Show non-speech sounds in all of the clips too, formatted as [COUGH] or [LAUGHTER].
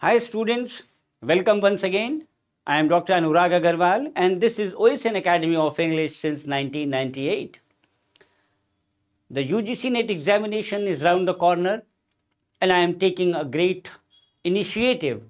Hi students, welcome once again. I am Dr. Anurag Agarwal and this is OSN Academy of English since 1998. The UGC NET examination is round the corner and I am taking a great initiative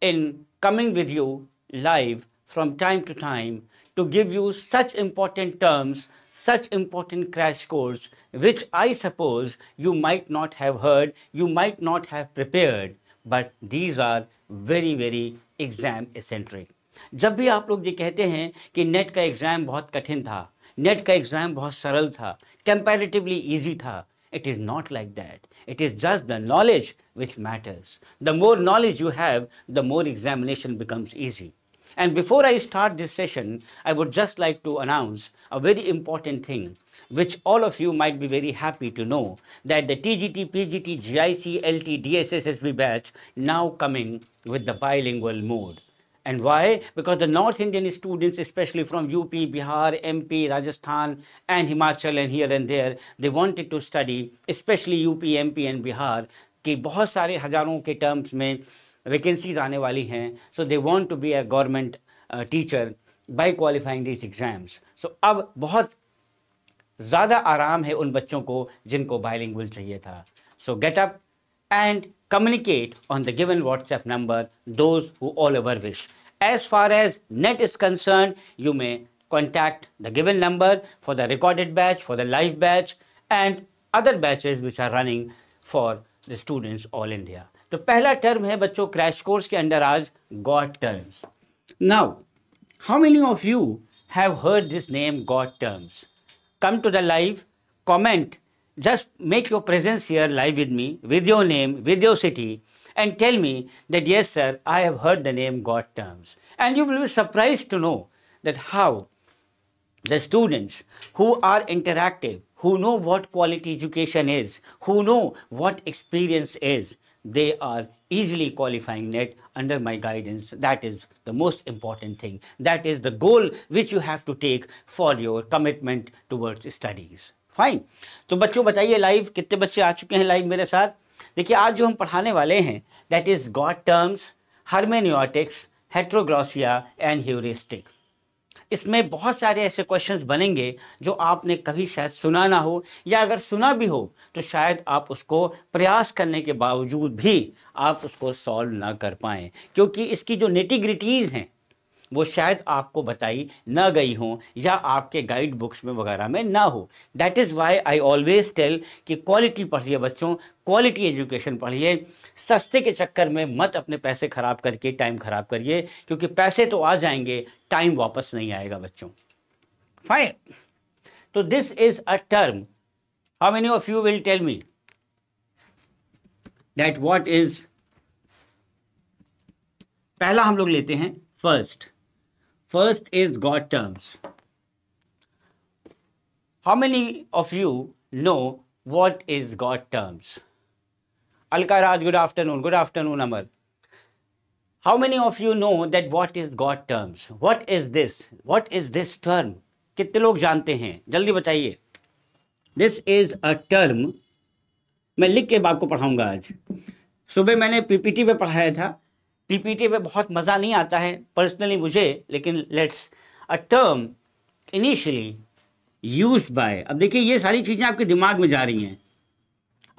in coming with you live from time to time to give you such important terms, such important crash course which I suppose you might not have heard, you might not have prepared but these are very very exam centric. जब भी आप लोग ये कहते हैं कि net का exam बहुत कठिन था नेट का एग्ज़ाम बहुत सरल it is not like that it is just the knowledge which matters the more knowledge you have the more examination becomes easy and before i start this session i would just like to announce a very important thing which all of you might be very happy to know that the TGT, PGT, GIC, LT, DSSSB batch now coming with the bilingual mode. And why? Because the North Indian students, especially from UP, Bihar, MP, Rajasthan, and Himachal, and here and there, they wanted to study, especially UP, MP, and Bihar, That many thousands of terms terms में vacancies आने वाली हैं so they want to be a government teacher by qualifying this exams ज़्यादा आराम है उन बच्चों को जिनको बाइलिंग चाहिए था so get up and communicate on the given WhatsApp number those who all over wish as far as NET is concern you may contact the given number for the recorded batch for the live batch and other batches which are running for the students all India तो पहला term है बच्चों crash course के under आज god terms now how many of you have heard this name god terms come to the live, comment, just make your presence here live with me, with your name, with your city, and tell me that yes, sir, I have heard the name God terms. And you will be surprised to know that how the students who are interactive, who know what quality education is, who know what experience is, they are easily qualifying NET under my guidance. That is the most important thing. That is the goal which you have to take for your commitment towards studies. fine to bachcho bataiye live kitne बच्चे aa chuke hain live mere sath dekhiye aaj jo hum padhane wale hain that is god terms hermeneutics heteroglossia and heuristic इसमें बहुत सारे ऐसे questions बनेंगे जो आपने कभी शायद सुना ना हो या अगर सुना भी हो तो शायद आप उसको प्रयास करने के बावजूद भी आप उसको सॉल्व ना कर पाएँ क्योंकि इसकी जो नेटिग्रिटीज़ हैं वो शायद आपको बताई ना गई हो या आपके गाइड बुक्स में वगैरह में ना हो that is why I always tell कि क्वालिटी पढ़िए बच्चों क्वालिटी एजुकेशन पढ़िए सस्ते के चक्कर में मत अपने पैसे ख़राब करके टाइम ख़राब करिए क्योंकि पैसे तो आ जाएंगे टाइम वापस नहीं आएगा बच्चों फाइन तो this is a term how many of you will tell me that what is पहला हम लोग लेते हैं first First is God terms. How many of you know what is God terms? Alka Raj, good afternoon. Good afternoon, Amar. How many of you know that what is God terms? What is this? What is this term? कितने लोग जानते हैं जल्दी बताइए this is a term मैं लिख के बाप को पढ़ाऊंगा आज सुबह मैंने पीपीटी पे पढ़ाया था पीपीटी में बहुत मज़ा नहीं आता है पर्सनली मुझे लेकिन let's a term initially use by अब देखिए ये सारी चीज़ें आपके दिमाग में जा रही हैं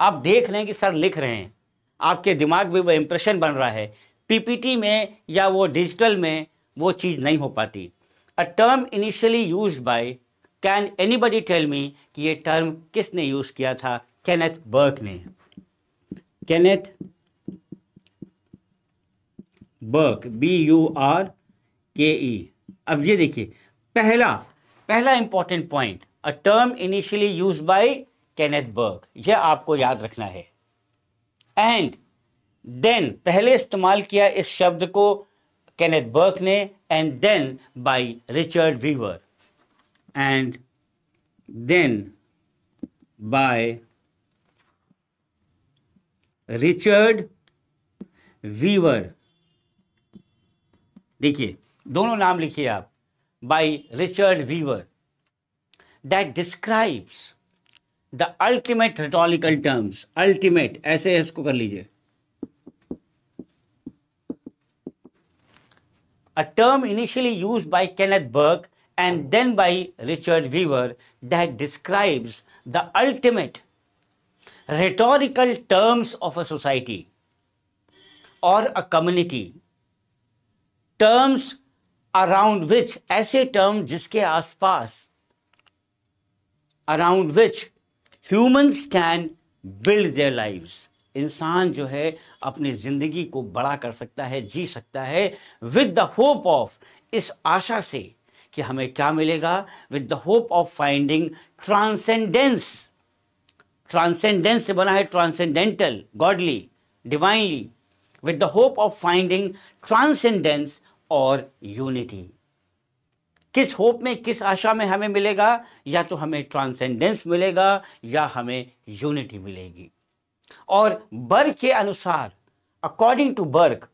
आप देख रहे हैं कि सर लिख रहे हैं आपके दिमाग में वो इम्प्रेशन बन रहा है पीपीटी में या वो डिजिटल में वो चीज़ नहीं हो पाती a term initially use by can anybody tell me कि ये टर्म किसने यूज़ किया था कैनेथ बर्क ने Kenneth Burke B U R K E अब ये देखिए पहला पहला important point a term initially use by Kenneth Burke यह आपको याद रखना है एंड देन पहले इस्तेमाल किया इस शब्द को कैनेथ बर्क ने and then by Richard Weaver and then by Richard Weaver देखिए दोनों नाम लिखिए आप by Richard Weaver that describes the ultimate rhetorical terms ultimate ऐसे इसको कर लीजिए a term initially use by Kenneth Burke and then by Richard Weaver that describes the ultimate rhetorical terms of a society और a community terms around which ऐसे term जिसके आसपास around which humans can build their lives इंसान जो है अपनी ज़िंदगी को बड़ा कर सकता है जी सकता है विद द होप ऑफ इस आशा से कि हमें क्या मिलेगा with the hope of finding transcendence transcendence से बना है transcendental godly divinely with the hope of finding transcendence और यूनिटी किस होप में किस आशा में हमें मिलेगा या तो हमें ट्रांसेंडेंस मिलेगा या हमें यूनिटी मिलेगी और बर्ग के अनुसार according to Burke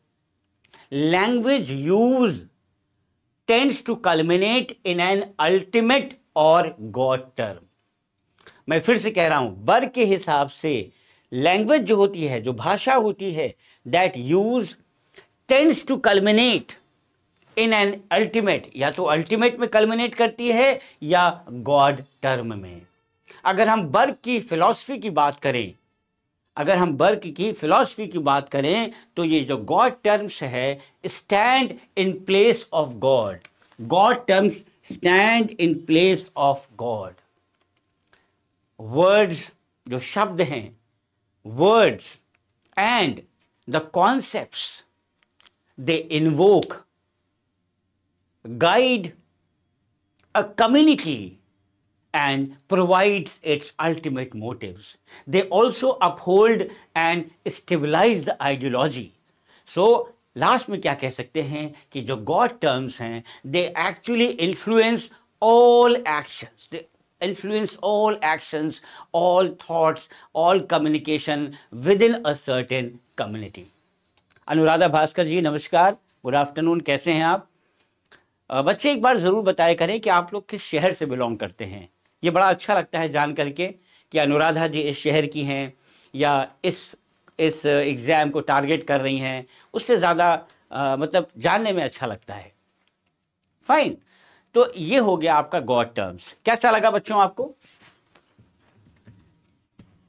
language use tends to culminate in an ultimate और गॉड टर्म मैं फिर से कह रहा हूं बर्ग के हिसाब से लैंग्वेज जो होती है जो भाषा होती है that use tends to culminate in an ultimate या तो अल्टीमेट में कल्मिनेट करती है या गॉड टर्म में अगर हम बर्ग की फिलॉसफी की बात करें अगर हम बर्क की फिलॉसफी की बात करें तो ये जो गॉड टर्म्स है stand in place of god god terms stand in place of god words जो शब्द हैं words and the concept they invoke guide a community and provides its ultimate motives. They also uphold and stabilize the ideology. So, last mein kya keh sakte hain ki jo god terms hain they actually influence all actions they influence all actions, all thoughts, all communication within a certain community. anuradha bhaskar ji namaskar good afternoon kaise hain aap बच्चे एक बार ज़रूर बताया करें कि आप लोग किस शहर से बिलोंग करते हैं ये बड़ा अच्छा लगता है जान करके कि अनुराधा जी इस शहर की हैं या इस इस एग्ज़ाम को टारगेट कर रही हैं उससे ज़्यादा मतलब जानने में अच्छा लगता है फाइन तो ये हो गया आपका गॉड टर्म्स कैसा लगा बच्चों आपको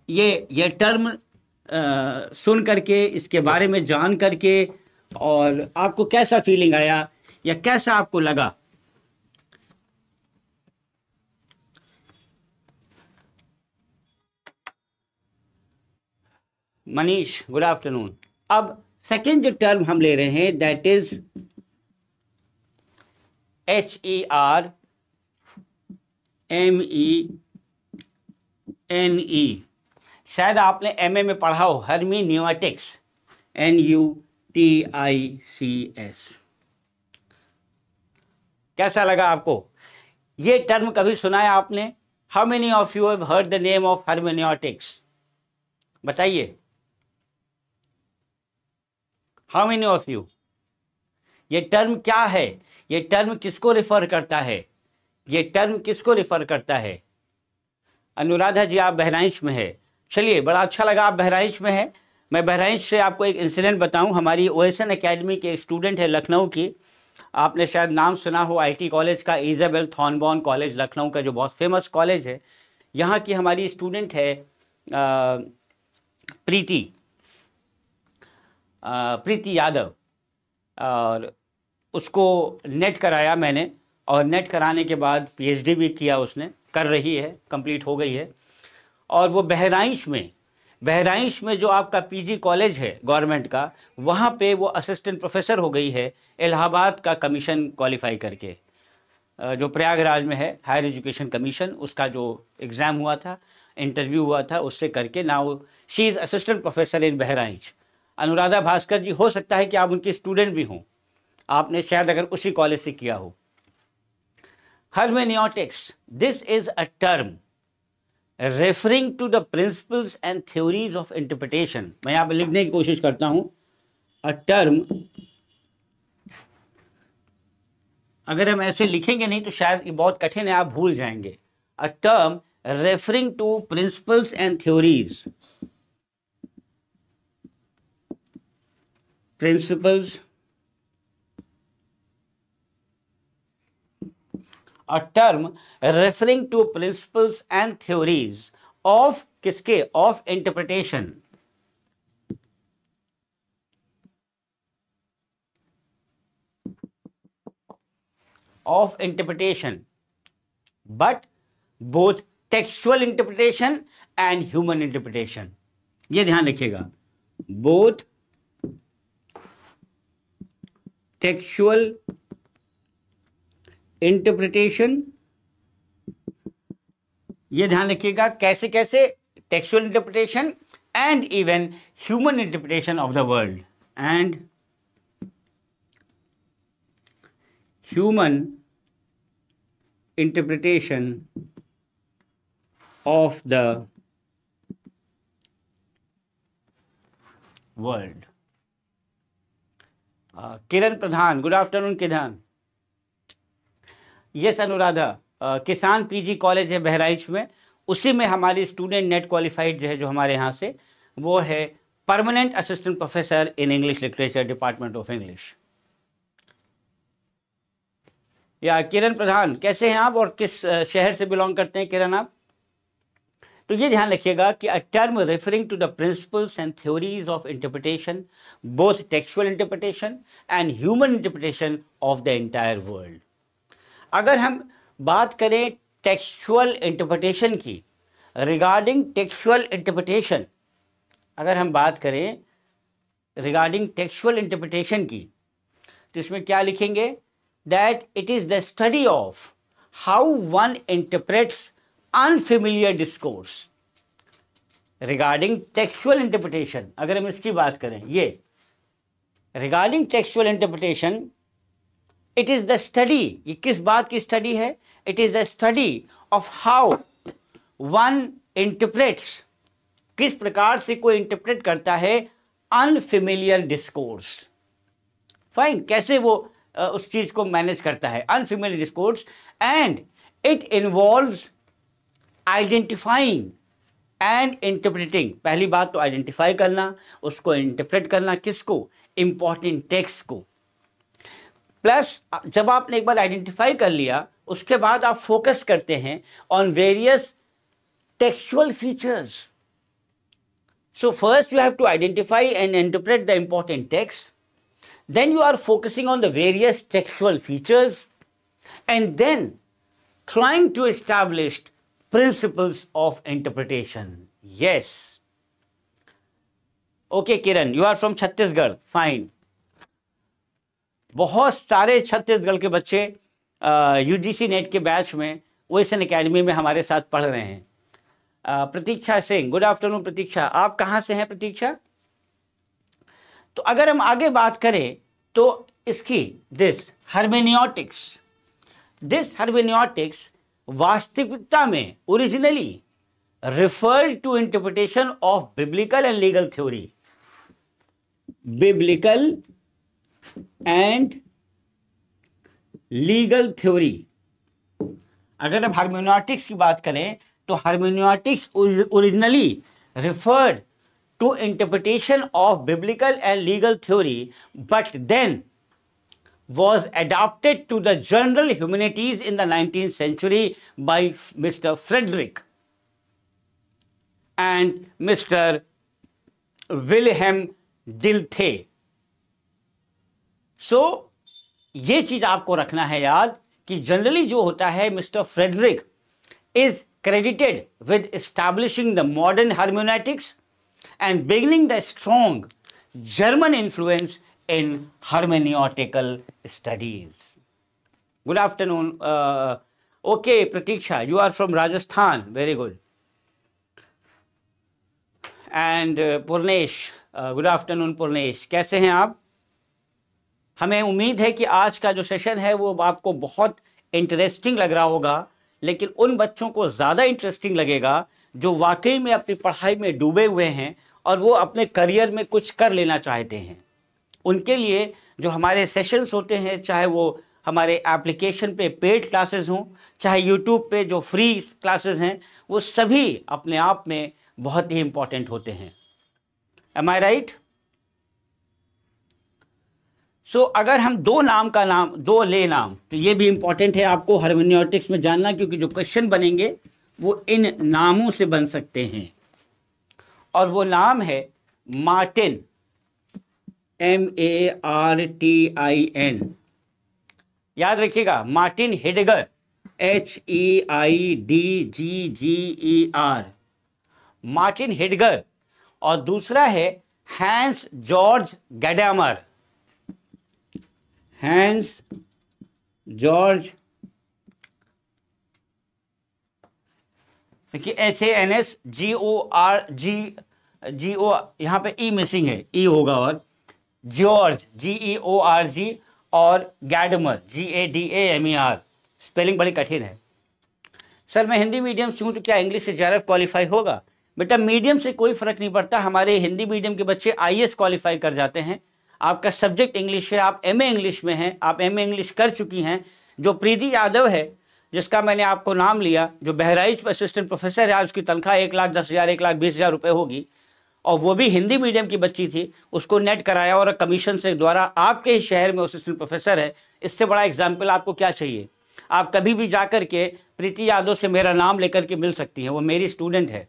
ये ये टर्म आ, सुन करके इसके बारे में जान करके और आपको कैसा फीलिंग आया या कैसा आपको लगा मनीष गुड आफ्टरनून अब सेकेंड जो टर्म हम ले रहे हैं that is H E R M E N E शायद आपने एम ए में पढ़ा हो hermeneutics N U T I C S कैसा लगा आपको ये टर्म कभी सुना है आपने how many of you have heard the name of hermeneutics बताइए हाउ मेनी ऑफ यू ये टर्म क्या है ये टर्म किसको रिफर करता है ये टर्म किसको रिफर करता है अनुराधा जी आप बहराइच में है चलिए बड़ा अच्छा लगा आप बहराइच में है मैं बहराइच से आपको एक इंसिडेंट बताऊं हमारी ओएसएन एकेडमी के स्टूडेंट है लखनऊ की आपने शायद नाम सुना हो आईटी कॉलेज का इजाबेल थॉनबॉन कॉलेज लखनऊ का जो बहुत फेमस कॉलेज है यहाँ की हमारी स्टूडेंट है प्रीति प्रीति यादव और उसको नेट कराया मैंने और नेट कराने के बाद पीएचडी भी किया उसने कर रही है कंप्लीट हो गई है और वो बहराइच में बहराइश में जो आपका पीजी कॉलेज है गवर्नमेंट का वहाँ पे वो असिस्टेंट प्रोफेसर हो गई है इलाहाबाद का कमीशन क्वालिफाई करके जो प्रयागराज में है हायर एजुकेशन कमीशन उसका जो एग्ज़ाम हुआ था इंटरव्यू हुआ था उससे करके now she is assistant professor in Bahraich Anuradha Bhaskar ji हो सकता है कि आप उनकी स्टूडेंट भी हों आपने शायद अगर उसी कॉलेज से किया हो hermeneutics this is a term referring to the principles and theories of interpretation मैं यहां पर लिखने की कोशिश करता हूं अ टर्म अगर हम ऐसे लिखेंगे नहीं तो शायद ये बहुत कठिन है आप भूल जाएंगे a term referring to principles and theories principles a term referring to principles and theories of किसके of interpretation of interpretation but both textual interpretation and human interpretation ये ध्यान रखिएगा बोथ टेक्सुअल इंटरप्रिटेशन ये ध्यान रखिएगा कैसे कैसे textual interpretation and even human interpretation of the world and human interpretation of the world Kiran Pradhan good afternoon Kiran yes Anuradha Kisan PG college है बहराइच में उसी में हमारी स्टूडेंट नेट क्वालिफाइड जो है जो हमारे यहाँ से वो है permanent assistant professor in English literature department of English या किरण प्रधान कैसे हैं आप और किस शहर से बिलोंग करते हैं किरण आप तो ये ध्यान रखिएगा कि a term referring to the principles and theories of interpretation both textual interpretation and human interpretation of the entire world अगर हम बात करें टेक्सुअल इंटरप्रटेशन की रिगार्डिंग टेक्सुअल इंटरप्रटेशन अगर हम बात करें रिगार्डिंग टेक्सुअल इंटरप्रटेशन की तो इसमें क्या लिखेंगे that it is the study of how one interprets unfamiliar discourse regarding textual interpretation अगर हम इसकी बात करें ये regarding textual interpretation it is the study ये किस बात की स्टडी है it is the study of how one interprets किस प्रकार से कोई इंटरप्रेट करता है अनफेमिलियर डिस्कोर्स फाइन कैसे वो आ, उस चीज़ को मैनेज करता है unfamiliar discourse and it involve identifying and interpreting पहली बात तो आइडेंटिफाई करना उसको इंटरप्रेट करना किसको इंपॉर्टेंट टेक्स्ट को प्लस जब आपने एक बार आइडेंटिफाई कर लिया उसके बाद आप फोकस करते हैं on various textual features so first you have to identify and interpret the important text then you are focusing on the various textual features and then trying to establish principles of interpretation yes okay Kiran you are from Chhattisgarh fine बहुत सारे छत्तीसगढ़ के बच्चे UGC NET के batch में OSN academy में हमारे साथ पढ़ रहे हैं प्रतीक्षा सिंह गुड आफ्टरनून प्रतीक्षा आप कहाँ से हैं प्रतीक्षा तो अगर हम आगे बात करें तो इसकी दिस हर्मेनियोटिक्स दिस हर्मेनियोटिक्स वास्तविकता में originally refer to interpretation of biblical and legal theory biblical and legal theory अगर हम हारमोनियोटिक्स की बात करें तो hermeneutics originally referred to interpretation of biblical and legal theory but then was adopted to the general humanities in the nineteen century by mister Friedrich and mister Wilhelm Dilthey so so, ये चीज आपको रखना है याद कि generally जो होता है mister Friedrich is credited with establishing the modern hermeneutics and beginning the strong German influence in hermeneutical studies good afternoon okay Pratiksha you are from Rajasthan very good and Purnesh good afternoon Purnesh कैसे हैं आप हमें उम्मीद है कि आज का जो सेशन है वो आपको बहुत इंटरेस्टिंग लग रहा होगा लेकिन उन बच्चों को ज़्यादा इंटरेस्टिंग लगेगा जो वाकई में अपनी पढ़ाई में डूबे हुए हैं और वो अपने करियर में कुछ कर लेना चाहते हैं उनके लिए जो हमारे सेशंस होते हैं चाहे वो हमारे एप्लीकेशन पे पेड क्लासेस हों चाहे यूट्यूब पे जो फ्री क्लासेस हैं वो सभी अपने आप में बहुत ही इम्पॉर्टेंट होते हैं am I right so so, अगर हम दो नाम का नाम दो ले नाम तो ये भी इम्पॉर्टेंट है आपको हारमोनियोटिक्स में जानना क्योंकि जो क्वेश्चन बनेंगे वो इन नामों से बन सकते हैं और वो नाम है Martin M A R T I N याद रखिएगा Martin Heidegger H E I D G G E R Martin Heidegger और दूसरा है Hans Georg Gadamer Hans Georg देखिए H A N S G O R G G O यहाँ पे ई e missing है ई e होगा और जॉर्ज जी E O R G और Gadamer G A D A M E R spelling बड़ी कठिन है सर मैं हिंदी मीडियम से हूँ तो क्या इंग्लिश से एफ क्वालिफाई होगा बेटा मीडियम से कोई फ़र्क नहीं पड़ता हमारे हिंदी मीडियम के बच्चे आई क्वालिफाई कर जाते हैं आपका सब्जेक्ट इंग्लिश है आप एम इंग्लिश में हैं आप एम इंग्लिश कर चुकी हैं जो प्रीति यादव है जिसका मैंने आपको नाम लिया जो बहराइच असिस्टेंट प्रोफेसर है आज उसकी तनख्वाह एक लाख दस हज़ार एक लाख बीस हज़ार रुपये होगी और वो भी हिंदी मीडियम की बच्ची थी उसको नेट कराया और कमीशन से द्वारा आपके ही शहर में असिस्टेंट प्रोफेसर है इससे बड़ा एग्जाम्पल आपको क्या चाहिए आप कभी भी जा कर के प्रीति यादव से मेरा नाम लेकर के मिल सकती हैं वो मेरी स्टूडेंट है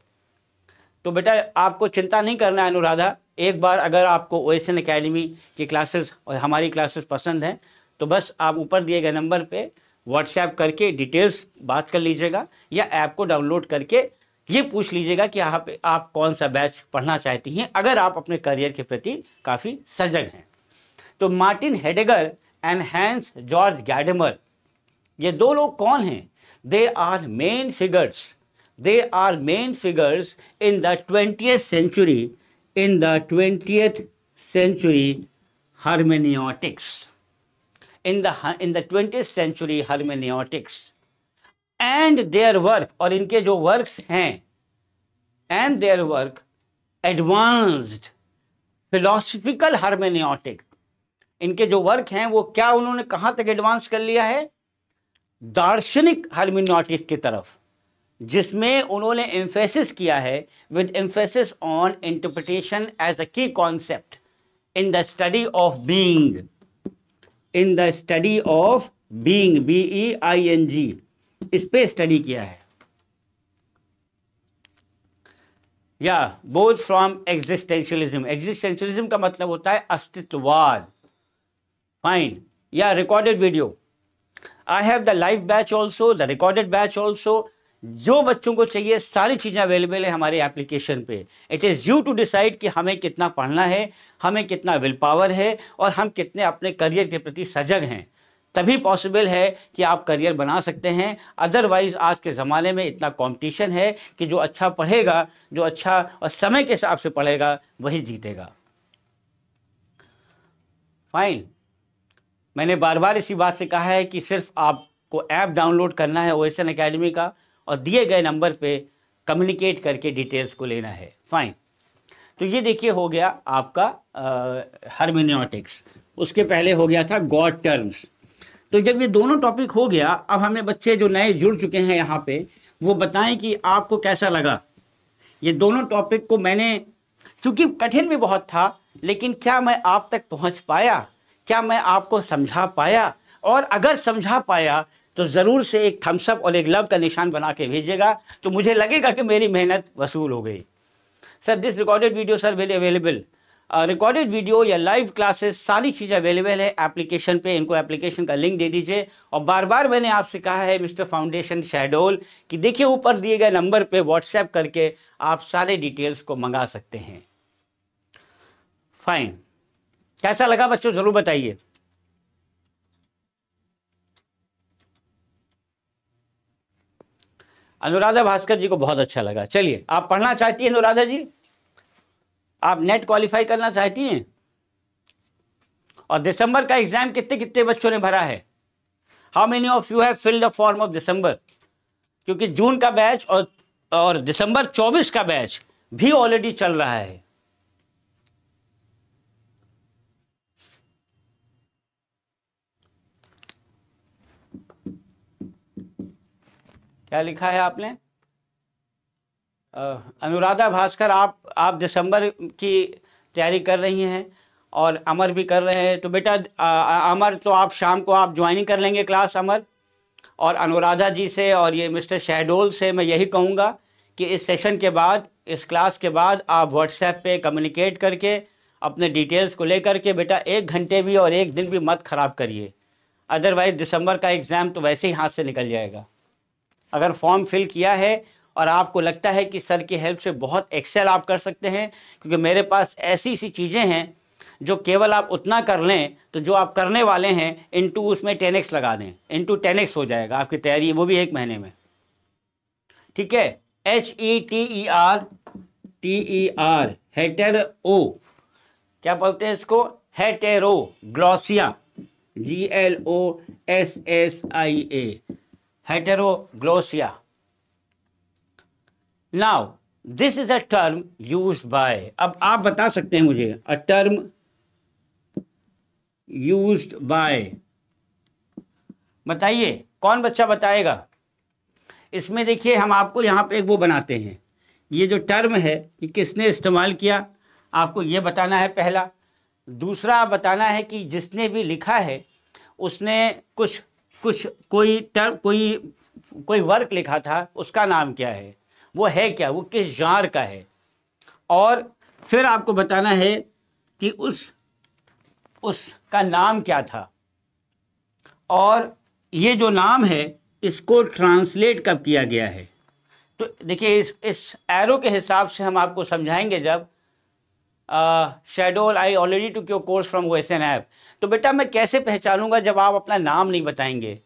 तो बेटा आपको चिंता नहीं करना है अनुराधा एक बार अगर आपको ओ एस एन अकेडमी की क्लासेस और हमारी क्लासेस पसंद हैं तो बस आप ऊपर दिए गए नंबर पे व्हाट्सएप करके डिटेल्स बात कर लीजिएगा या ऐप को डाउनलोड करके ये पूछ लीजिएगा कि आप आप कौन सा बैच पढ़ना चाहती हैं अगर आप अपने करियर के प्रति काफ़ी सजग हैं तो Martin Heidegger and Hans Georg Gadamer ये दो लोग कौन हैं they are main figures they are main figures in the twenty century in the 20th century hermeneutics. In the, in the 20th century hermeneutics. And their work, और इनके जो works हैं and their work advanced philosophical hermeneutic. इनके जो work हैं वो क्या उन्होंने कहाँ तक advance कर लिया है दार्शनिक हर्मिनोटिक्स की तरफ जिसमें उन्होंने एम्फेसिस किया है with emphasis on interpretation as a key concept in the study of being in the study of being B E I N G इस पर स्टडी किया है या बोथ फ्रॉम एग्जिस्टेंशियलिज्म एग्जिस्टेंशियलिज्म का मतलब होता है अस्तित्ववाद फाइन या recorded video I have the live batch also the recorded batch also जो बच्चों को चाहिए सारी चीज़ें अवेलेबल है हमारे एप्लीकेशन पे it is you to decide कि हमें कितना पढ़ना है हमें कितना विल पावर है और हम कितने अपने करियर के प्रति सजग हैं तभी पॉसिबल है कि आप करियर बना सकते हैं अदरवाइज़ आज के ज़माने में इतना कंपटीशन है कि जो अच्छा पढ़ेगा जो अच्छा और समय के हिसाब से पढ़ेगा वही जीतेगा फाइन मैंने बार बार इसी बात से कहा है कि सिर्फ आपको ऐप डाउनलोड करना है ओएसएन एकेडमी का और दिए गए नंबर पे कम्युनिकेट करके डिटेल्स को लेना है फाइन तो ये देखिए हो गया आपका हर्मिनोटिक्स उसके पहले हो गया था गॉड टर्म्स तो जब ये दोनों टॉपिक हो गया अब हमें बच्चे जो नए जुड़ चुके हैं यहाँ पे वो बताएं कि आपको कैसा लगा ये दोनों टॉपिक को मैंने चूंकि कठिन भी बहुत था लेकिन क्या मैं आप तक पहुँच पाया क्या मैं आपको समझा पाया और अगर समझा पाया तो ज़रूर से एक थम्सअप और एक लव का निशान बना के भेजिएगा तो मुझे लगेगा कि मेरी मेहनत वसूल हो गई sir this recorded video sir वेली अवेलेबल रिकॉर्डेड वीडियो या लाइव क्लासेस सारी चीज़ें अवेलेबल है एप्लीकेशन पे इनको एप्लीकेशन का लिंक दे दीजिए और बार बार मैंने आपसे कहा है मिस्टर फाउंडेशन शेडोल कि देखिए ऊपर दिए गए नंबर पे व्हाट्सएप करके आप सारे डिटेल्स को मंगा सकते हैं फाइन कैसा लगा बच्चों ज़रूर बताइए अनुराधा भास्कर जी को बहुत अच्छा लगा चलिए आप पढ़ना चाहती हैं अनुराधा जी आप नेट क्वालिफाई करना चाहती हैं और दिसंबर का एग्जाम कितने कितने बच्चों ने भरा है how many of you have filled the form of दिसंबर क्योंकि जून का बैच और और दिसंबर 24 का बैच भी ऑलरेडी चल रहा है क्या लिखा है आपने अनुराधा भास्कर आप आप दिसंबर की तैयारी कर रही हैं और अमर भी कर रहे हैं तो बेटा अमर तो आप शाम को आप ज्वाइनिंग कर लेंगे क्लास अमर और अनुराधा जी से और ये मिस्टर शहडोल से मैं यही कहूँगा कि इस सेशन के बाद इस क्लास के बाद आप व्हाट्सएप पे कम्युनिकेट करके अपने डिटेल्स को लेकर के बेटा एक घंटे भी और एक दिन भी मत ख़राब करिए अदरवाइज़ दिसंबर का एग्ज़ाम तो वैसे ही हाथ से निकल जाएगा अगर फॉर्म फिल किया है और आपको लगता है कि सर की हेल्प से बहुत एक्सेल आप कर सकते हैं क्योंकि मेरे पास ऐसी सी चीज़ें हैं जो केवल आप उतना कर लें तो जो आप करने वाले हैं इनटू उसमें टेन एक्स लगा दें इनटू टेन एक्स हो जाएगा आपकी तैयारी वो भी एक महीने में ठीक है H E T E R T E R hetero क्या बोलते हैं इसको हेटेरो ग्लॉसिया G L O S S I A heteroglossia now this is a term use by अब आप बता सकते हैं मुझे अ टर्म यूज बाय बताइए कौन बच्चा बताएगा इसमें देखिए हम आपको यहाँ पे एक वो बनाते हैं ये जो टर्म है कि किसने इस्तेमाल किया आपको ये बताना है पहला दूसरा बताना है कि जिसने भी लिखा है उसने कुछ कुछ कोई टर्म कोई कोई वर्क लिखा था उसका नाम क्या है वो है क्या वो किस जार का है और फिर आपको बताना है कि उस उसका नाम क्या था और ये जो नाम है इसको ट्रांसलेट कब किया गया है तो देखिए इस इस एरो के हिसाब से हम आपको समझाएंगे जब schedule I already to cure course from वो एस एन ऐप तो बेटा मैं कैसे पहचानूंगा जब आप अपना नाम नहीं बताएंगे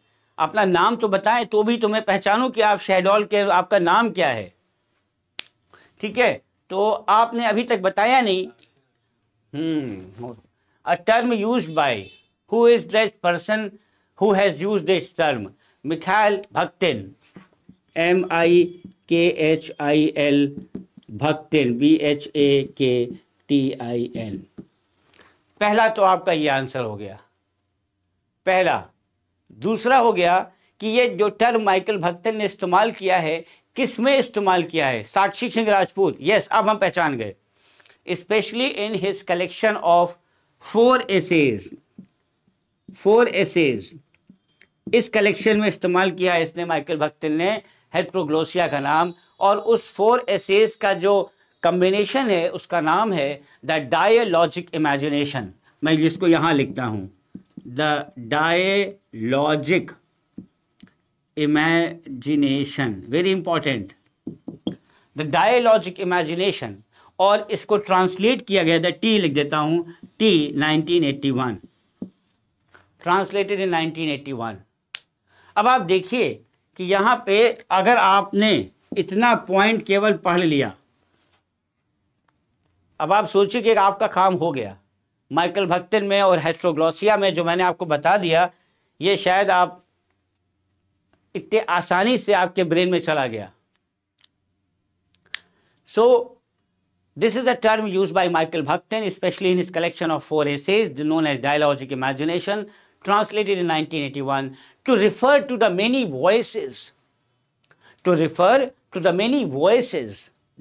अपना नाम तो बताएं तो भी तो मैं पहचानूं कि आप शहडोल के आपका नाम क्या है ठीक है तो आपने अभी तक बताया नहीं a term use by who is this person who has use this term Mikhail Bakhtin M I K H I L Bakhtin B H A K T I N पहला तो आपका ये आंसर हो गया पहला दूसरा हो गया कि ये जो टर्म माइकल भक्तन ने इस्तेमाल किया है किस में इस्तेमाल किया है साक्षी सिंह राजपूत यस अब हम पहचान गए specially in his collection of four essays four essays इस कलेक्शन में इस्तेमाल किया है इसने माइकल भक्तन ने हेट्रोग्लोसिया का नाम और उस फोर एसेज का जो कम्बिनेशन है उसका नाम है द डायलॉजिक इमेजिनेशन मैं इसको यहाँ लिखता हूँ the dialogic imagination very important the dialogic imagination और इसको ट्रांसलेट किया गया था टी लिख देता हूँ टी 1981 ट्रांसलेटेड इन 1981 अब आप देखिए कि यहाँ पे अगर आपने इतना पॉइंट केवल पढ़ लिया अब आप सोचिए कि आपका काम हो गया माइकल भक्तिन में और हेस्ट्रोग्लोसिया में जो मैंने आपको बता दिया ये शायद आप इतने आसानी से आपके ब्रेन में चला गया so this is a term use by Michael Bakhtin especially in his collection of four essays known as dialogic imagination translated in 1981 to refer to the many voices to refer to the many voice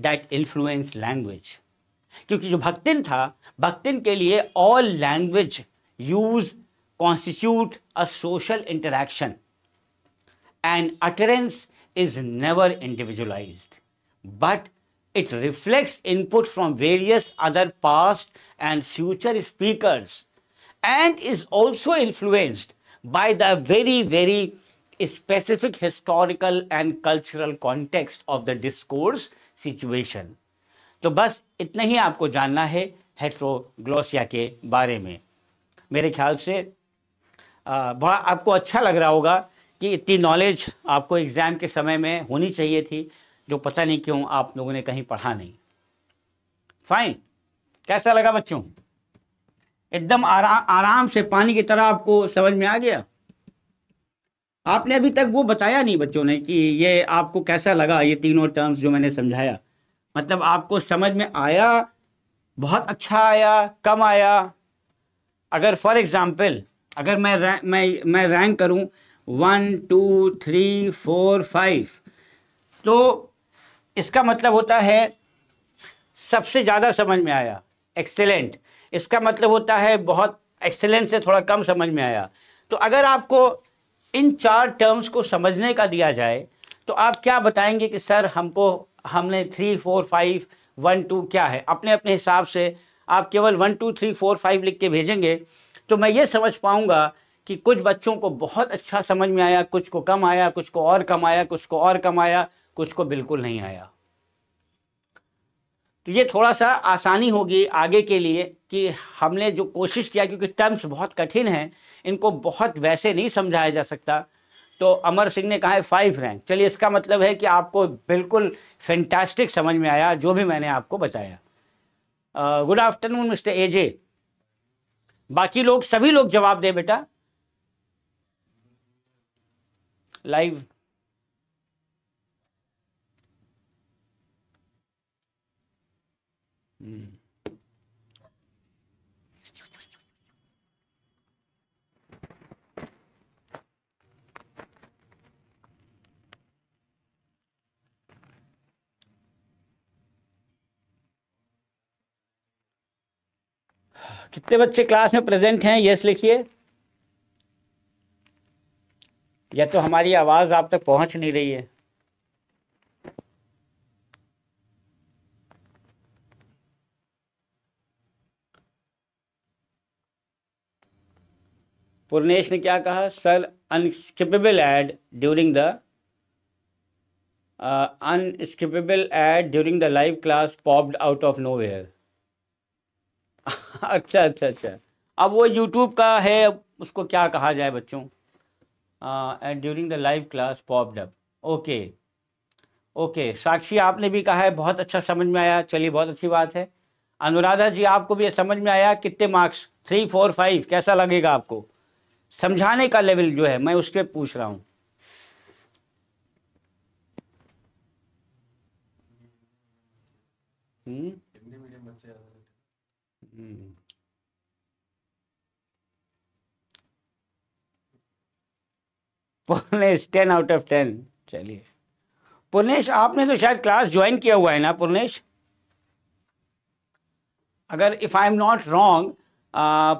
that influence language क्योंकि जो Bakhtin था Bakhtin के लिए all language use constitute a social interaction and utterance is never individualised but it reflects input from various other past and future speaker and is also influenced by the very very specific historical and cultural context of the discourse situation तो बस इतना ही आपको जानना है heteroglossia के बारे में मेरे ख्याल से बड़ा आपको अच्छा लग रहा होगा कि इतनी नॉलेज आपको एग्ज़ाम के समय में होनी चाहिए थी जो पता नहीं क्यों आप लोगों ने कहीं पढ़ा नहीं फाइन कैसा लगा बच्चों एकदम आरा, आराम से पानी की तरह आपको समझ में आ गया आपने अभी तक वो बताया नहीं बच्चों ने कि ये आपको कैसा लगा ये तीनों टर्म्स जो मैंने समझाया मतलब आपको समझ में आया बहुत अच्छा आया कम आया अगर फॉर एग्ज़ाम्पल अगर मैं रैंक मैं मैं रैंक करूं one two three four five तो इसका मतलब होता है सबसे ज़्यादा समझ में आया एक्सेलेंट इसका मतलब होता है बहुत एक्सेलेंट से थोड़ा कम समझ में आया तो अगर आपको इन चार टर्म्स को समझने का दिया जाए तो आप क्या बताएंगे कि सर हमको हमने three four five one two क्या है अपने अपने हिसाब से आप केवल one two three four five लिख के भेजेंगे तो मैं ये समझ पाऊँगा कि कुछ बच्चों को बहुत अच्छा समझ में आया कुछ को कम आया कुछ को और कम आया कुछ को और कम आया कुछ को बिल्कुल नहीं आया तो ये थोड़ा सा आसानी होगी आगे के लिए कि हमने जो कोशिश किया क्योंकि टर्म्स बहुत कठिन हैं इनको बहुत वैसे नहीं समझाया जा सकता तो अमर सिंह ने कहा है फाइव रैंक चलिए इसका मतलब है कि आपको बिल्कुल फैंटास्टिक समझ में आया जो भी मैंने आपको बताया गुड आफ्टरनून मिस्टर एजे बाकी लोग सभी लोग जवाब दे बेटा लाइव हम्म कितने बच्चे क्लास में प्रेजेंट हैं यस लिखिए या तो हमारी आवाज़ आप तक पहुंच नहीं रही है पूर्णेश ने क्या कहा sir unskippable ad during the unskippable ad during the live class popped out of nowhere अच्छा अच्छा अच्छा अब वो यूट्यूब का है उसको क्या कहा जाए बच्चों and during the live class popped up okay okay Sakshi आपने भी कहा है बहुत अच्छा समझ में आया चलिए बहुत अच्छी बात है अनुराधा जी आपको भी समझ में आया कितने मार्क्स थ्री फोर फाइव कैसा लगेगा आपको समझाने का लेवल जो है मैं उसके पूछ रहा हूँ hmm Mm. Ten out of ten चलिए पुर्नेश आपने तो शायद क्लास ज्वाइन किया हुआ है ना पुर्नेश अगर if I am not wrong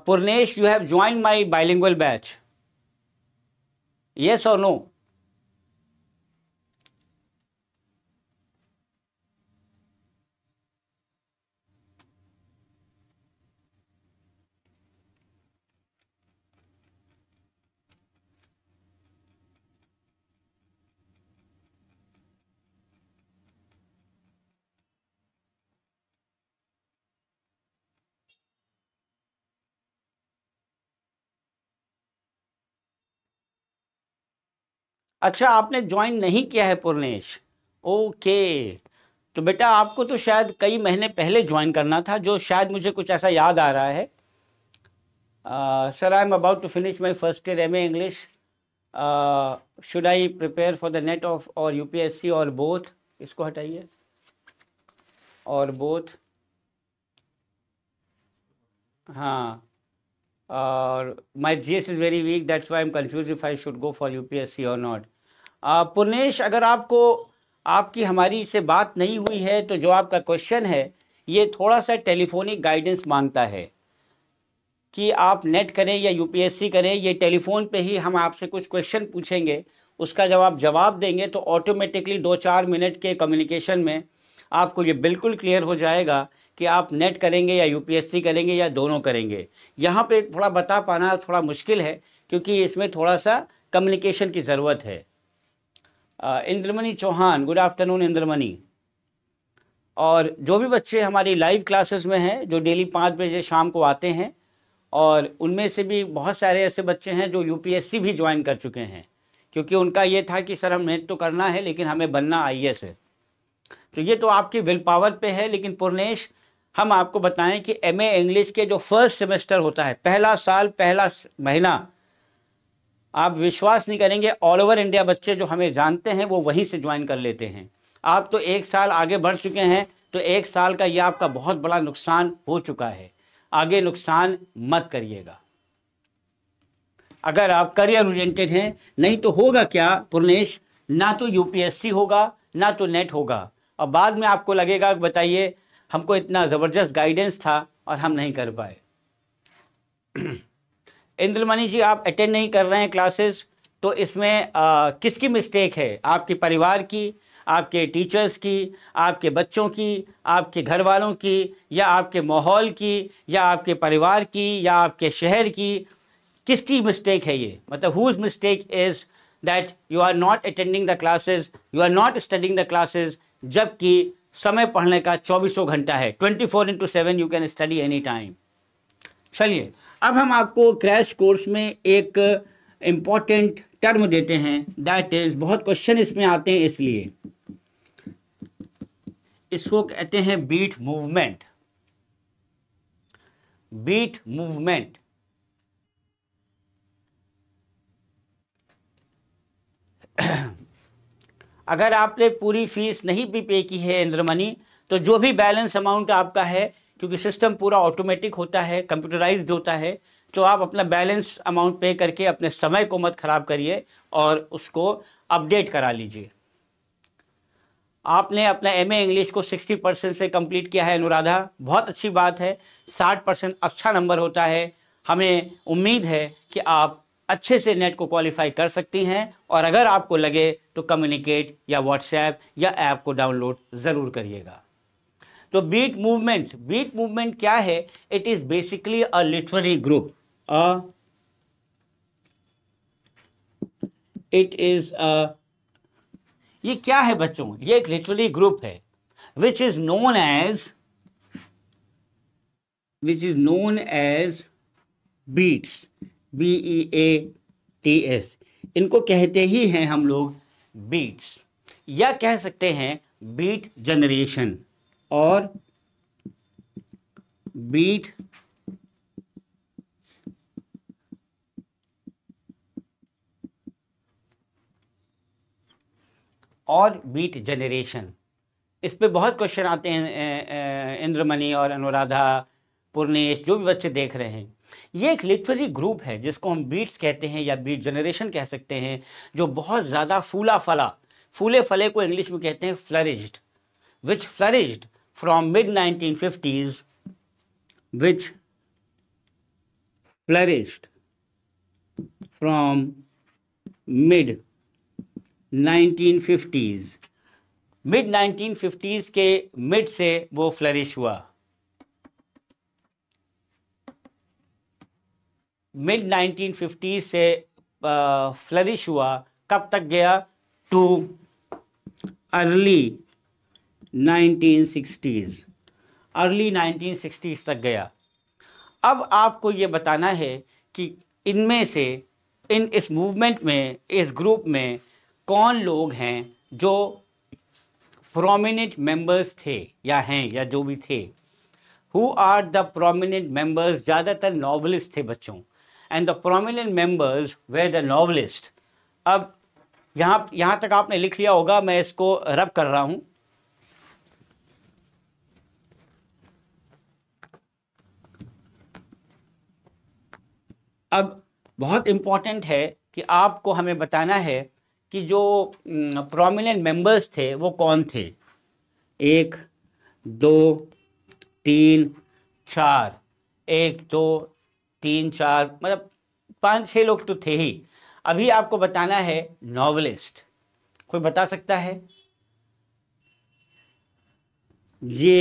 Purnesh you have join my bilingual batch yes और नो अच्छा आपने ज्वाइन नहीं किया है पूर्णेश ओके तो बेटा आपको तो शायद कई महीने पहले ज्वाइन करना था जो शायद मुझे कुछ ऐसा याद आ रहा है sir I am about to finish my first year M A English should I prepare for the NET of और यू पी एस सी और बोथ इसको हटाइए और बोथ हाँ और my G S is very weak that's why am confuse if I should go for U P S C और not Punesh अगर आपको आपकी हमारी से बात नहीं हुई है तो जो आपका क्वेश्चन है ये थोड़ा सा टेलीफोनिक गाइडेंस मांगता है कि आप नेट करें या सी करें ये टेलीफोन पे ही हम आपसे कुछ क्वेश्चन पूछेंगे उसका जब आप जवाब देंगे तो ऑटोमेटिकली दो चार मिनट के कम्युनिकेशन में आपको ये बिल्कुल क्लियर हो जाएगा कि आप नेट करेंगे या यूपीएससी करेंगे या दोनों करेंगे यहाँ पे थोड़ा बता पाना थोड़ा मुश्किल है क्योंकि इसमें थोड़ा सा कम्युनिकेशन की ज़रूरत है इंद्रमणि चौहान गुड आफ्टरनून इंद्रमणि और जो भी बच्चे हमारी लाइव क्लासेस में हैं जो डेली पाँच बजे शाम को आते हैं और उनमें से भी बहुत सारे ऐसे बच्चे हैं जो यू भी ज्वाइन कर चुके हैं क्योंकि उनका ये था कि सर हम नेट तो करना है लेकिन हमें बनना आई है तो ये तो आपकी विल पावर पे है लेकिन पूर्णेश हम आपको बताएं कि एम इंग्लिश के जो फर्स्ट सेमेस्टर होता है पहला साल पहला महीना आप विश्वास नहीं करेंगे ऑल ओवर इंडिया बच्चे जो हमें जानते हैं वो वहीं से ज्वाइन कर लेते हैं आप तो एक साल आगे बढ़ चुके हैं तो एक साल का ये आपका बहुत बड़ा नुकसान हो चुका है आगे नुकसान मत करिएगा अगर आप करियर ओरिएंटेड हैं नहीं तो होगा क्या पूर्णेश ना तो यूपीएससी होगा ना तो नेट होगा और बाद में आपको लगेगा बताइए हमको इतना ज़बरदस्त गाइडेंस था और हम नहीं कर पाए [CLEARS THROAT] इंद्रमणि जी आप अटेंड नहीं कर रहे हैं क्लासेस तो इसमें आ, किसकी मिस्टेक है आपके परिवार की आपके टीचर्स की आपके बच्चों की आपके घर वालों की या आपके माहौल की या आपके परिवार की या आपके शहर की किसकी मिस्टेक है ये मतलब whose mistake is that you are not attending the classes you are not studying the classes जबकि समय पढ़ने का चौबीसों घंटा है twenty four into seven you can study any time चलिए अब हम आपको क्रैश कोर्स में एक इम्पॉर्टेंट टर्म देते हैं दैट इज बहुत क्वेश्चन इसमें आते हैं इसलिए इसको कहते हैं बीट मूवमेंट बीट मूवमेंट अगर आपने पूरी फीस नहीं भी पे की है इंद्रमनी तो जो भी बैलेंस अमाउंट आपका है क्योंकि सिस्टम पूरा ऑटोमेटिक होता है कंप्यूटराइज्ड होता है तो आप अपना बैलेंस अमाउंट पे करके अपने समय को मत ख़राब करिए और उसको अपडेट करा लीजिए आपने अपना एमए इंग्लिश को 60 परसेंट से कंप्लीट किया है अनुराधा बहुत अच्छी बात है 60 परसेंट अच्छा नंबर होता है हमें उम्मीद है कि आप अच्छे से नेट को क्वालिफाई कर सकती हैं और अगर आपको लगे तो कम्युनिकेट या व्हाट्सएप या ऐप को डाउनलोड ज़रूर करिएगा तो बीट मूवमेंट बीट मूवमेंट क्या है it is basically a literary group uh it is ये क्या है बच्चों ये एक लिटररी ग्रुप है which is known as which is known as beats B E A T S इनको कहते ही हैं हम लोग बीट्स या कह सकते हैं बीट जनरेशन और बीट और बीट जनरेशन इस पे बहुत क्वेश्चन आते हैं इंद्रमणि और अनुराधा पूर्णेश जो भी बच्चे देख रहे हैं ये एक लिटरेरी ग्रुप है जिसको हम बीट्स कहते हैं या बीट जनरेशन कह सकते हैं जो बहुत ज़्यादा फूला फला फूले फले को इंग्लिश में कहते हैं flourish which flourish from mid nineteen fifties which from mid nineteen fifties mid nineteen fifties के मिड से वो फ्लरिश हुआ मिड 1950 से फ्लरिश हुआ कब तक गया too early 1960s early 1960s तक गया अब आपको ये बताना है कि इनमें से इन इस मूवमेंट में इस ग्रुप में कौन लोग हैं जो प्रोमिनेंट मेंबर्स थे या हैं या जो भी थे who are the prominent members ज़्यादातर नॉवलिस्ट थे बच्चों and the prominent members were the novelist अब यहाँ यहां तक आपने लिख लिया होगा मैं इसको रब कर रहा हूं अब बहुत इंपॉर्टेंट है कि आपको हमें बताना है कि जो प्रोमिनेंट मेंबर्स थे वो कौन थे एक दो तीन चार एक दो तीन चार मतलब पाँच छः लोग तो थे ही अभी आपको बताना है नॉवलिस्ट कोई बता सकता है जे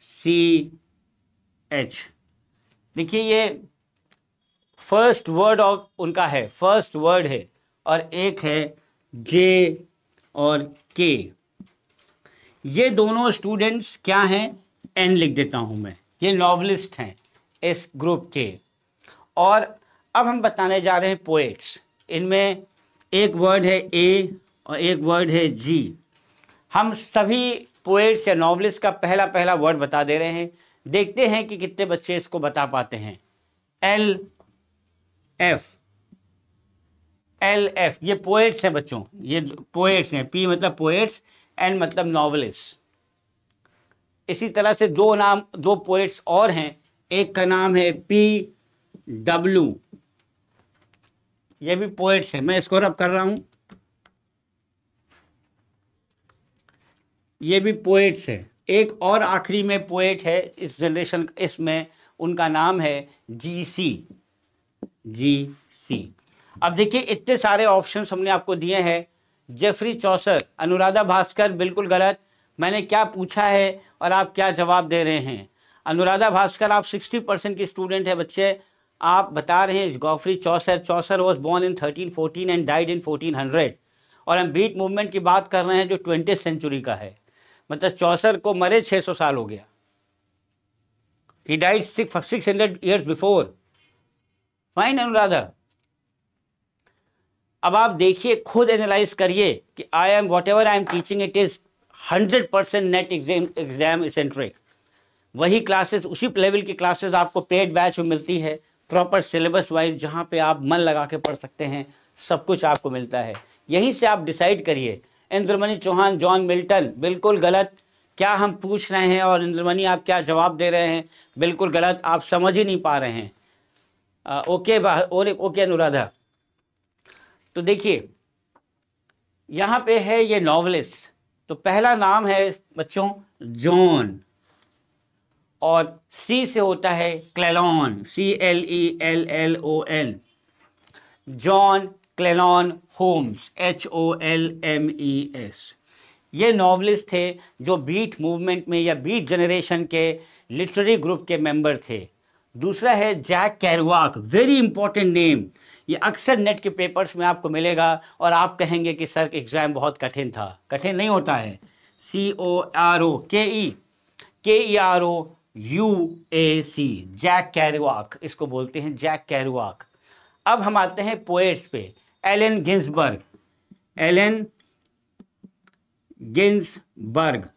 सी एच देखिए ये फर्स्ट वर्ड ऑफ उनका है फर्स्ट वर्ड है और एक है जे और के ये दोनों स्टूडेंट्स क्या हैं एन लिख देता हूँ मैं ये नॉवलिस्ट हैं इस ग्रुप के और अब हम बताने जा रहे हैं पोएट्स इनमें एक वर्ड है ए और एक वर्ड है जी हम सभी पोएट्स या नॉवलिस्ट का पहला पहला वर्ड बता दे रहे हैं देखते हैं कि कितने बच्चे इसको बता पाते हैं एल एफ एल एफ ये पोएट्स हैं बच्चों ये पोएट्स हैं पी मतलब पोएट्स एन मतलब नॉवलिस्ट इसी तरह से दो नाम दो पोएट्स और हैं एक का नाम है पी डब्लू ये भी पोएट्स है मैं इसको रब कर रहा हूं ये भी पोएट्स है एक और आखिरी में पोएट है इस जनरेशन इसमें उनका नाम है जी सी जी सी अब देखिए इतने सारे ऑप्शन हमने आपको दिए हैं जेफरी चौसर अनुराधा भास्कर बिल्कुल गलत मैंने क्या पूछा है और आप क्या जवाब दे रहे हैं अनुराधा भास्कर आप 60 परसेंट के स्टूडेंट हैं बच्चे आप बता रहे हैं Geoffrey Chaucer Chaucer was born in thirteen forty and died in fourteen hundred और हम बीट मूवमेंट की बात कर रहे हैं जो ट्वेंटी सेंचुरी का है मतलब चौसर को मरे 600 साल हो गया he died six hundred years before fine Anuradha अब आप देखिए खुद एनालाइज करिए कि I am whatever I am teaching it is hundred percent NET exam exam centric वही क्लासेस उसी लेवल की क्लासेस आपको पेड बैच में मिलती है प्रॉपर सिलेबस वाइज जहाँ पे आप मन लगा के पढ़ सकते हैं सब कुछ आपको मिलता है यहीं से आप डिसाइड करिए इंद्रमणि चौहान जॉन मिल्टन बिल्कुल गलत क्या हम पूछ रहे हैं और इंद्रमणि आप क्या जवाब दे रहे हैं बिल्कुल गलत आप समझ ही नहीं पा रहे हैं आ, ओके और ओके अनुराधा तो देखिए यहाँ पे है ये नॉवलिस्ट तो पहला नाम है बच्चों जॉन और सी से होता है Clellon C L E L L O L John Clellon Holmes H O L M E S ये नॉवलिस्ट थे जो बीट मूवमेंट में या बीट जनरेशन के लिटरेरी ग्रुप के मेंबर थे दूसरा है Jack Kerouac very important name ये अक्सर नेट के पेपर्स में आपको मिलेगा और आप कहेंगे कि सर एग्ज़ाम बहुत कठिन था कठिन नहीं होता है सी O R O K E K E R O U A C Jack Kerouac इसको बोलते हैं जैक कैरवाक अब हम आते हैं पोएट्स पे एलेन गिंसबर्ग एलन गिन्सबर्ग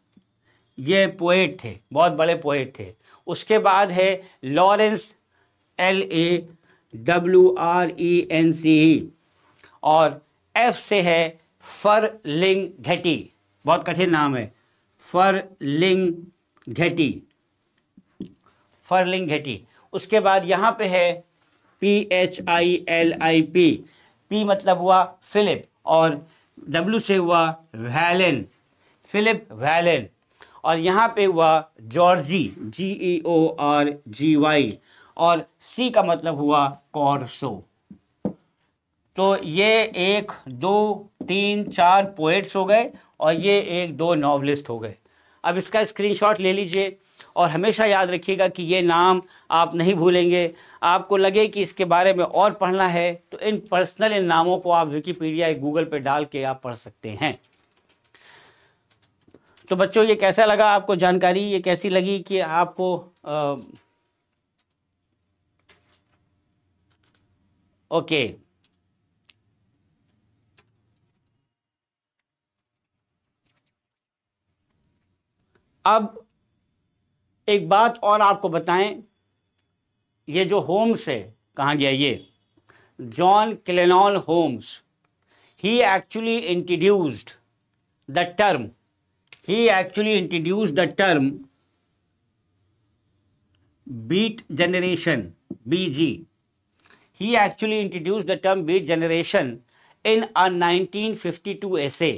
ये पोएट थे बहुत बड़े पोएट थे उसके बाद है Lawrence L A W R E N C E और एफ से है फर लिंग घटी बहुत कठिन नाम है फर लिंग घटी फर्लिंग घेटी उसके बाद यहाँ पे है P H I L I P पी मतलब हुआ फिलिप और डब्ल्यू से हुआ वैलेन फिलिप वैलेन और यहाँ पे हुआ Georgy G E O R G Y और सी का मतलब हुआ कॉर्सो तो ये एक दो तीन चार पोएट्स हो गए और ये एक दो नॉवलिस्ट हो गए अब इसका स्क्रीनशॉट ले लीजिए और हमेशा याद रखिएगा कि ये नाम आप नहीं भूलेंगे आपको लगे कि इसके बारे में और पढ़ना है तो इन पर्सनल इन नामों को आप विकीपीडिया या गूगल पर डाल के आप पढ़ सकते हैं तो बच्चों ये कैसा लगा आपको जानकारी ये कैसी लगी कि आपको आ, ओके अब एक बात और आपको बताएं ये जो होम्स है कहाँ गया ये John Clellon Holmes he actually introduced the term he actually introduce the term beat generation B G he actually introduce the term beat generation in a 1952 essay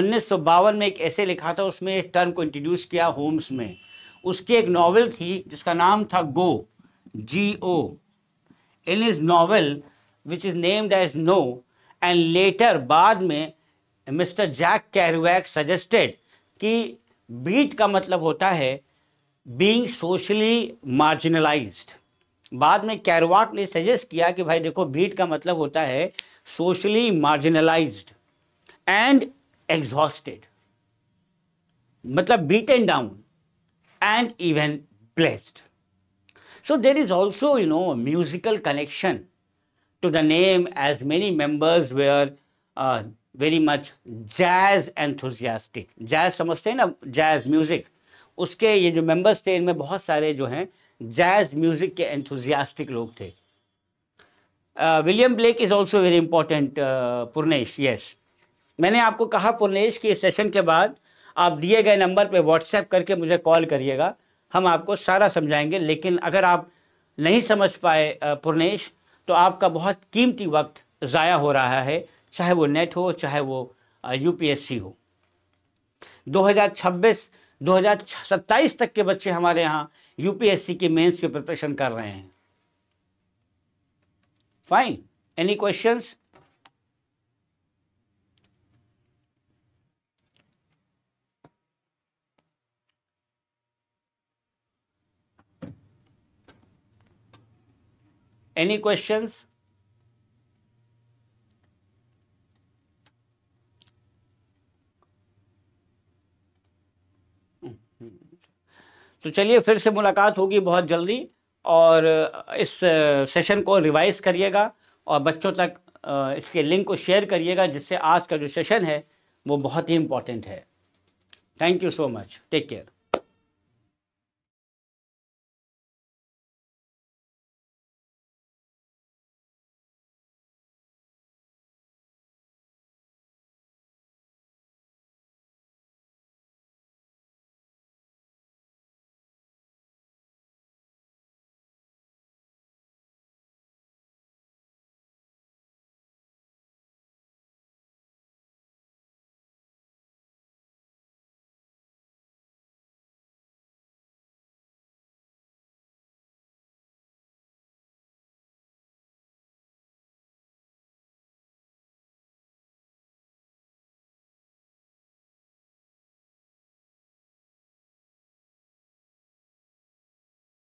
उन्नीस में एक ऐसे लिखा था उसमें टर्म को इंट्रोड्यूस किया होम्स में उसकी एक नावल थी जिसका नाम था go G O in his novel which is named as no and later बाद में मिस्टर जैक कैरवैक सजेस्टेड कि बीट का मतलब होता है बींग सोशली मार्जिनलाइज्ड बाद में कैरवाक ने सजेस्ट किया कि भाई देखो बीट का मतलब होता है सोशली मार्जिनलाइज्ड एंड एग्जॉस्टेड मतलब beat and down and even blessed. So there is also, you know, a musical connection to the name as many members were uh, very much jazz enthusiastic. Jazz samajhte हैं ना jazz music. Uske ye jo members the, inme bahut sare jo hain jazz music ke enthusiastic log the. Uh, William Blake is also very important. Uh, Purnesh, yes. मैंने आपको कहा पुर्नेश के session के बाद आप दिए गए नंबर पर व्हाट्सएप करके मुझे कॉल करिएगा हम आपको सारा समझाएंगे लेकिन अगर आप नहीं समझ पाए पुरनेश तो आपका बहुत कीमती वक्त ज़ाया हो रहा है चाहे वो नेट हो चाहे वो यूपीएससी हो 2026 2027 तक के बच्चे हमारे यहाँ यूपीएससी के मेंस के प्रिपरेशन कर रहे हैं fine any questions Any questions? तो चलिए फिर से मुलाकात होगी बहुत जल्दी और इस सेशन को रिवाइज करिएगा और बच्चों तक इसके लिंक को शेयर करिएगा जिससे आज का जो सेशन है वो बहुत ही इम्पॉर्टेंट है thank you so much take care